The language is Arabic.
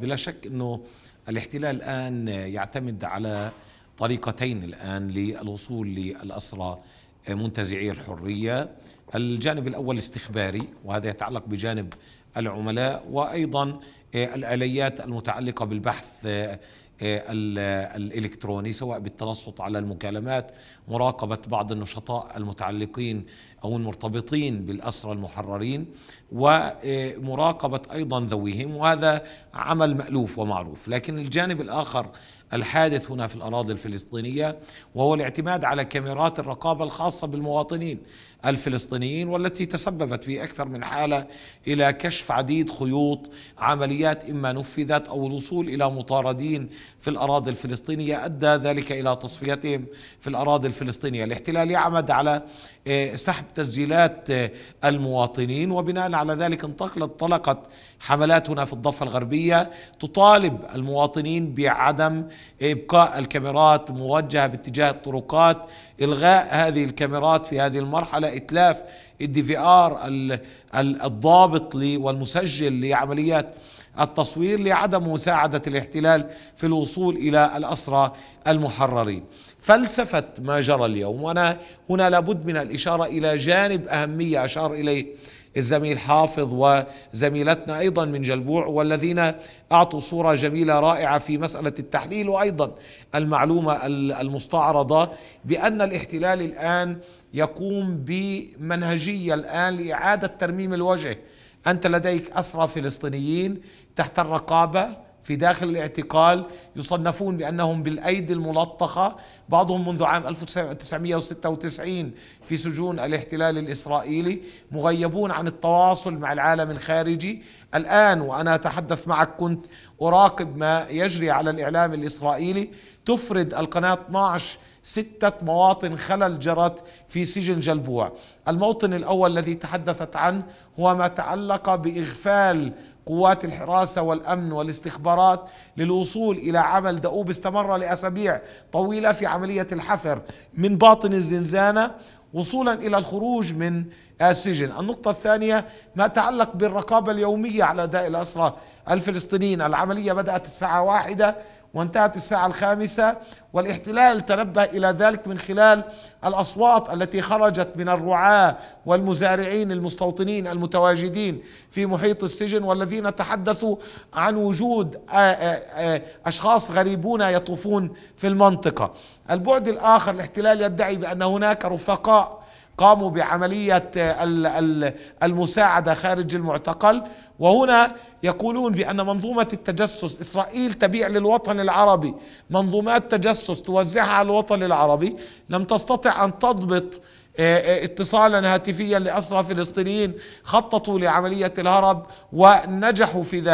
بلا شك انه الاحتلال الان يعتمد على طريقتين الان للوصول للاسرى منتزعي الحريه، الجانب الاول استخباري وهذا يتعلق بجانب العملاء وايضا آه، الاليات المتعلقه بالبحث آه، آه، الالكتروني سواء بالتنصت على المكالمات مراقبه بعض النشطاء المتعلقين او المرتبطين بالاسرى المحررين ومراقبه ايضا ذويهم وهذا عمل مالوف ومعروف لكن الجانب الاخر الحادث هنا في الاراضي الفلسطينيه وهو الاعتماد على كاميرات الرقابه الخاصه بالمواطنين الفلسطينيين والتي تسببت في اكثر من حاله الى كشف عديد خيوط عمليات اما نفذت او الوصول الى مطاردين في الاراضي الفلسطينيه ادى ذلك الى تصفيتهم في الاراضي الفلسطينيه، الاحتلال يعمد على آه، سحب تسجيلات آه، المواطنين وبناء على ذلك انطلقت طلقت حملات هنا في الضفه الغربيه تطالب المواطنين بعدم ابقاء الكاميرات موجهه باتجاه الطرقات الغاء هذه الكاميرات في هذه المرحله اتلاف الدي في ار الضابط والمسجل لعمليات التصوير لعدم مساعدة الاحتلال في الوصول إلى الأسرى المحررين فلسفة ما جرى اليوم وأنا هنا لابد من الإشارة إلى جانب أهمية أشار إليه الزميل حافظ وزميلتنا ايضا من جلبوع والذين اعطوا صوره جميله رائعه في مساله التحليل وايضا المعلومه المستعرضه بان الاحتلال الان يقوم بمنهجية الآن لإعادة ترميم الوجه أنت لديك أسرى فلسطينيين تحت الرقابة في داخل الاعتقال يصنفون بأنهم بالأيدي الملطخة بعضهم منذ عام 1996 في سجون الاحتلال الإسرائيلي مغيبون عن التواصل مع العالم الخارجي الآن وأنا أتحدث معك كنت أراقب ما يجري على الإعلام الإسرائيلي تفرد القناة 12 ستة مواطن خلل جرت في سجن جلبوع الموطن الأول الذي تحدثت عنه هو ما تعلق بإغفال قوات الحراسة والأمن والاستخبارات للوصول إلى عمل دؤوب استمر لأسابيع طويلة في عملية الحفر من باطن الزنزانة وصولا إلى الخروج من السجن النقطة الثانية ما تعلق بالرقابة اليومية على أداء الأسرة الفلسطينيين العملية بدأت الساعة واحدة وانتهت الساعة الخامسة والاحتلال تنبه إلى ذلك من خلال الأصوات التي خرجت من الرعاة والمزارعين المستوطنين المتواجدين في محيط السجن والذين تحدثوا عن وجود أشخاص غريبون يطوفون في المنطقة البعد الآخر الاحتلال يدعي بأن هناك رفقاء قاموا بعملية المساعدة خارج المعتقل وهنا يقولون بأن منظومة التجسس إسرائيل تبيع للوطن العربي منظومات تجسس توزعها على الوطن العربي لم تستطع أن تضبط آه، آه، اتصالا هاتفيا لأسرى فلسطينيين خططوا لعملية الهرب ونجحوا في ذلك